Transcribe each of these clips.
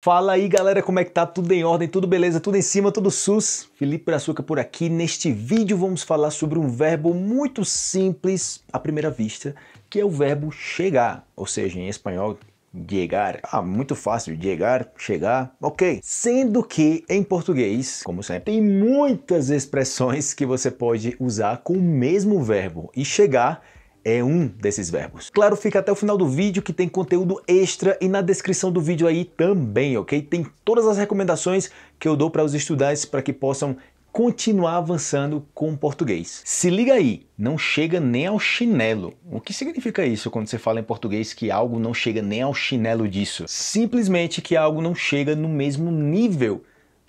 Fala aí galera, como é que tá? Tudo em ordem, tudo beleza, tudo em cima, tudo sus? Felipe Brazuca por aqui. Neste vídeo vamos falar sobre um verbo muito simples à primeira vista, que é o verbo chegar, ou seja, em espanhol, llegar. Ah, muito fácil, llegar, chegar, ok. Sendo que em português, como sempre, tem muitas expressões que você pode usar com o mesmo verbo e chegar é um desses verbos. Claro, fica até o final do vídeo que tem conteúdo extra e na descrição do vídeo aí também, ok? Tem todas as recomendações que eu dou para os estudantes para que possam continuar avançando com o português. Se liga aí, não chega nem ao chinelo. O que significa isso quando você fala em português que algo não chega nem ao chinelo disso? Simplesmente que algo não chega no mesmo nível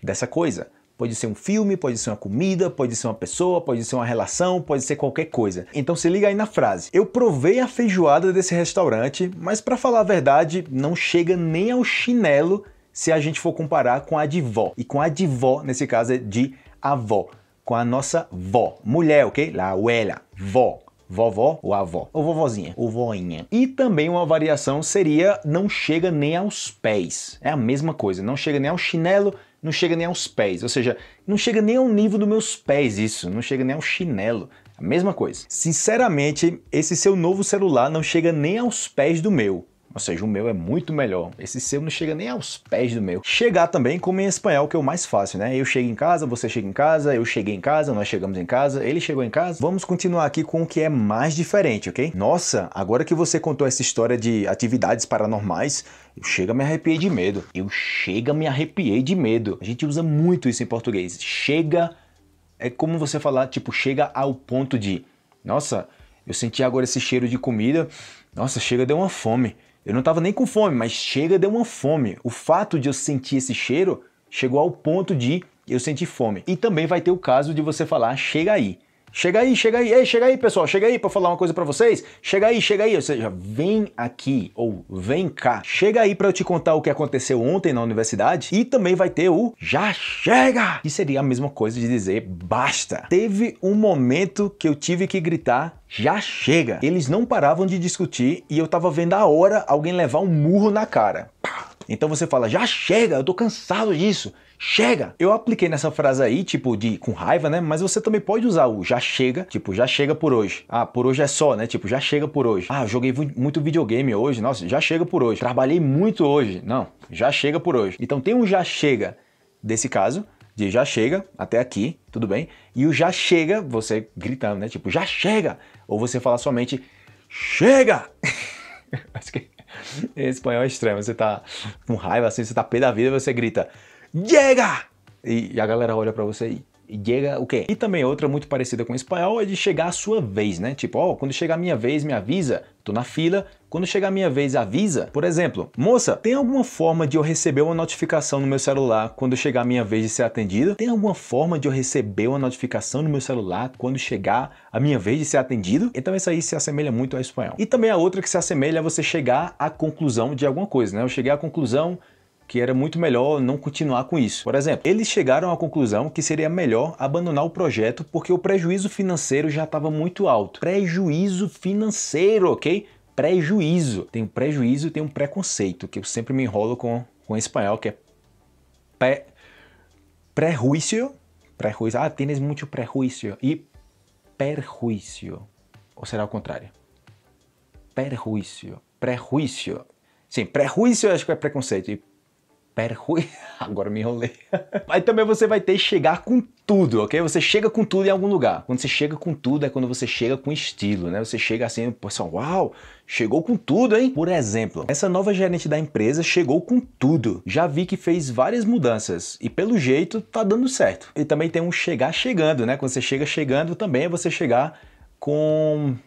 dessa coisa. Pode ser um filme, pode ser uma comida, pode ser uma pessoa, pode ser uma relação, pode ser qualquer coisa. Então se liga aí na frase. Eu provei a feijoada desse restaurante, mas para falar a verdade, não chega nem ao chinelo se a gente for comparar com a de vó. E com a de vó, nesse caso, é de avó. Com a nossa vó. Mulher, ok? La abuela, vó vovó ou avó, ou vovozinha, ou voinha. E também uma variação seria não chega nem aos pés. É a mesma coisa, não chega nem ao chinelo, não chega nem aos pés, ou seja, não chega nem ao nível dos meus pés isso, não chega nem ao chinelo, a mesma coisa. Sinceramente, esse seu novo celular não chega nem aos pés do meu. Ou seja, o meu é muito melhor. Esse seu não chega nem aos pés do meu. Chegar também, como em espanhol, que é o mais fácil, né? Eu chego em casa, você chega em casa, eu cheguei em casa, nós chegamos em casa, ele chegou em casa. Vamos continuar aqui com o que é mais diferente, ok? Nossa, agora que você contou essa história de atividades paranormais, eu chega me arrepiei de medo. Eu chega me arrepiei de medo. A gente usa muito isso em português. Chega é como você falar, tipo, chega ao ponto de, nossa, eu senti agora esse cheiro de comida. Nossa, chega deu uma fome. Eu não estava nem com fome, mas chega deu uma fome. O fato de eu sentir esse cheiro chegou ao ponto de eu sentir fome. E também vai ter o caso de você falar chega aí. Chega aí, chega aí, ei, chega aí, pessoal, chega aí para falar uma coisa para vocês. Chega aí, chega aí, ou seja, vem aqui ou vem cá. Chega aí para eu te contar o que aconteceu ontem na universidade e também vai ter o já chega, que seria a mesma coisa de dizer basta. Teve um momento que eu tive que gritar já chega. Eles não paravam de discutir e eu tava vendo a hora alguém levar um murro na cara. Então você fala, já chega, eu tô cansado disso, chega. Eu apliquei nessa frase aí, tipo, de com raiva, né? Mas você também pode usar o já chega, tipo, já chega por hoje. Ah, por hoje é só, né? Tipo, já chega por hoje. Ah, joguei muito videogame hoje, nossa, já chega por hoje. Trabalhei muito hoje. Não, já chega por hoje. Então tem um já chega desse caso, de já chega até aqui, tudo bem? E o já chega, você gritando, né? Tipo, já chega! Ou você fala somente chega! Acho que em espanhol é extremo. Você tá com raiva assim, você tá pé da vida, você grita: Llega! E, e a galera olha para você e llega o quê? E também outra muito parecida com o espanhol é de chegar a sua vez, né? Tipo, ó, oh, quando chegar a minha vez, me avisa, tô na fila, quando chegar a minha vez, avisa. Por exemplo, moça, tem alguma forma de eu receber uma notificação no meu celular quando chegar a minha vez de ser atendida? Tem alguma forma de eu receber uma notificação no meu celular quando chegar a minha vez de ser atendido? Então isso aí se assemelha muito ao espanhol. E também a outra que se assemelha é você chegar à conclusão de alguma coisa, né? Eu cheguei à conclusão que era muito melhor não continuar com isso. Por exemplo, eles chegaram à conclusão que seria melhor abandonar o projeto porque o prejuízo financeiro já estava muito alto. Prejuízo financeiro, ok? Prejuízo. Tem um prejuízo e tem um preconceito, que eu sempre me enrolo com, com espanhol, que é pré, prejuízo, prejuízo, ah, tienes muito prejuízo, e perjuízo, ou será o contrário? Perjuízo, prejuízo, sim, prejuízo eu acho que é preconceito, e perjuízo. Agora me enrolei. Aí também você vai ter que chegar com tudo, ok? Você chega com tudo em algum lugar. Quando você chega com tudo é quando você chega com estilo, né? Você chega assim, pessoal, uau, chegou com tudo, hein? Por exemplo, essa nova gerente da empresa chegou com tudo. Já vi que fez várias mudanças e pelo jeito tá dando certo. E também tem um chegar chegando, né? Quando você chega chegando também é você chegar com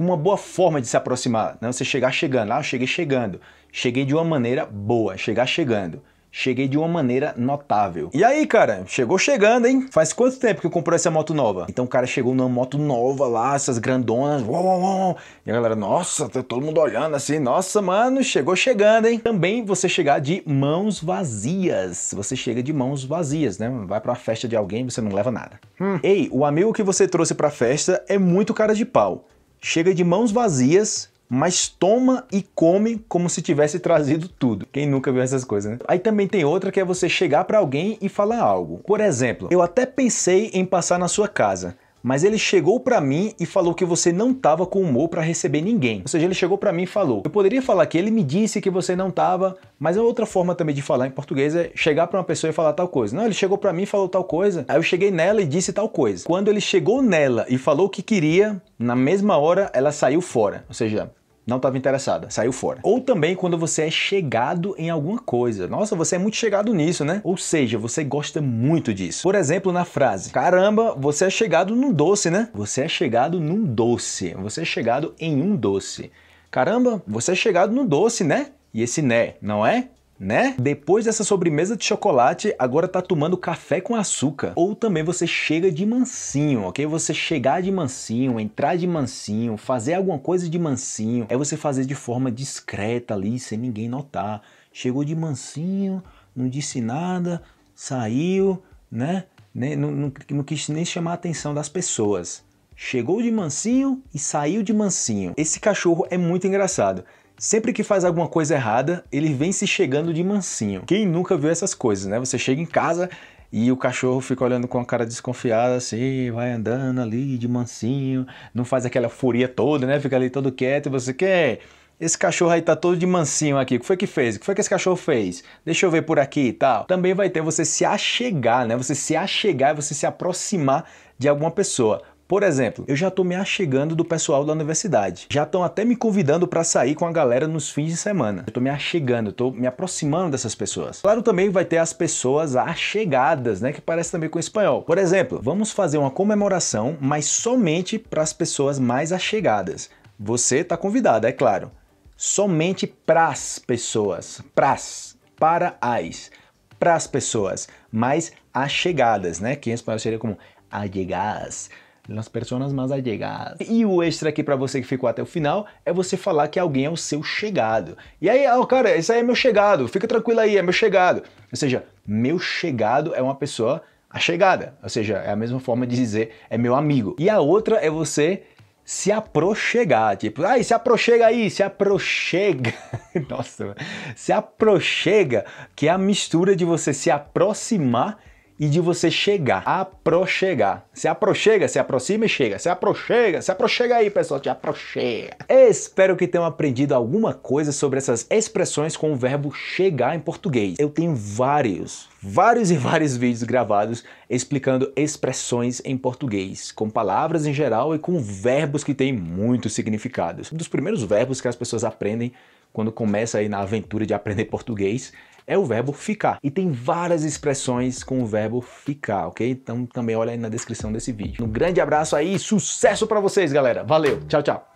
uma boa forma de se aproximar, né? Você chegar chegando, ah, eu cheguei chegando, cheguei de uma maneira boa, chegar chegando cheguei de uma maneira notável. E aí, cara, chegou chegando, hein? Faz quanto tempo que comprou essa moto nova? Então o cara chegou numa moto nova lá, essas grandonas, Uou, uou, uou. E a galera, nossa, tá todo mundo olhando assim, nossa, mano, chegou chegando, hein? Também você chegar de mãos vazias. Você chega de mãos vazias, né? Vai pra festa de alguém, você não leva nada. Hum. Ei, o amigo que você trouxe pra festa é muito cara de pau chega de mãos vazias mas toma e come como se tivesse trazido tudo. Quem nunca viu essas coisas, né? Aí também tem outra que é você chegar para alguém e falar algo. Por exemplo, eu até pensei em passar na sua casa, mas ele chegou para mim e falou que você não tava com humor para receber ninguém. Ou seja, ele chegou para mim e falou: "Eu poderia falar que ele me disse que você não tava", mas é outra forma também de falar em português é chegar para uma pessoa e falar tal coisa. Não, ele chegou para mim e falou tal coisa. Aí eu cheguei nela e disse tal coisa. Quando ele chegou nela e falou o que queria, na mesma hora ela saiu fora. Ou seja, não estava interessada, saiu fora. Ou também quando você é chegado em alguma coisa. Nossa, você é muito chegado nisso, né? Ou seja, você gosta muito disso. Por exemplo, na frase: Caramba, você é chegado num doce, né? Você é chegado num doce. Você é chegado em um doce. Caramba, você é chegado no doce, né? E esse né, não é? né? Depois dessa sobremesa de chocolate, agora tá tomando café com açúcar. Ou também você chega de mansinho, ok? Você chegar de mansinho, entrar de mansinho, fazer alguma coisa de mansinho, é você fazer de forma discreta ali, sem ninguém notar. Chegou de mansinho, não disse nada, saiu, né? não, não, não quis nem chamar a atenção das pessoas. Chegou de mansinho e saiu de mansinho. Esse cachorro é muito engraçado. Sempre que faz alguma coisa errada, ele vem se chegando de mansinho. Quem nunca viu essas coisas, né? Você chega em casa e o cachorro fica olhando com a cara desconfiada, assim, vai andando ali de mansinho, não faz aquela furia toda, né? Fica ali todo quieto e você quer. Esse cachorro aí tá todo de mansinho aqui. O que foi que fez? O que foi que esse cachorro fez? Deixa eu ver por aqui e tal. Também vai ter você se achegar, né? Você se achegar e você se aproximar de alguma pessoa. Por exemplo, eu já estou me achegando do pessoal da universidade. Já estão até me convidando para sair com a galera nos fins de semana. Eu estou me achegando, estou me aproximando dessas pessoas. Claro, também vai ter as pessoas achegadas, né, que parece também com o espanhol. Por exemplo, vamos fazer uma comemoração, mas somente para as pessoas mais achegadas. Você está convidado, é claro. Somente pras pessoas, pras, para as, pras pessoas mais achegadas, né, que em espanhol seria como allegadas nas pessoas mais allegadas. E o extra aqui para você que ficou até o final é você falar que alguém é o seu chegado. E aí, oh, cara, esse aí é meu chegado, fica tranquilo aí, é meu chegado. Ou seja, meu chegado é uma pessoa a chegada, ou seja, é a mesma forma de dizer é meu amigo. E a outra é você se aproxegar, tipo, ai, se aproxega aí, se aproxega. Nossa, se aproxega, que é a mistura de você se aproximar e de você chegar, aproxegar. Se aproxega, se aproxima e chega. Se aproxega, se aproxega aí, pessoal, te aproxega. Espero que tenham aprendido alguma coisa sobre essas expressões com o verbo chegar em português. Eu tenho vários, vários e vários vídeos gravados explicando expressões em português, com palavras em geral e com verbos que têm muitos significados. Um dos primeiros verbos que as pessoas aprendem quando começa aí na aventura de aprender português é o verbo ficar. E tem várias expressões com o verbo ficar, ok? Então também olha aí na descrição desse vídeo. Um grande abraço aí, sucesso para vocês, galera. Valeu, tchau, tchau.